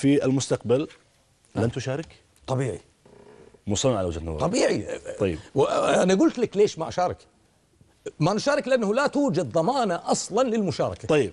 في المستقبل لن تشارك؟ طبيعي مصنع على وجه النظر طبيعي طيب وانا قلت لك ليش ما اشارك ما نشارك لانه لا توجد ضمانه اصلا للمشاركه طيب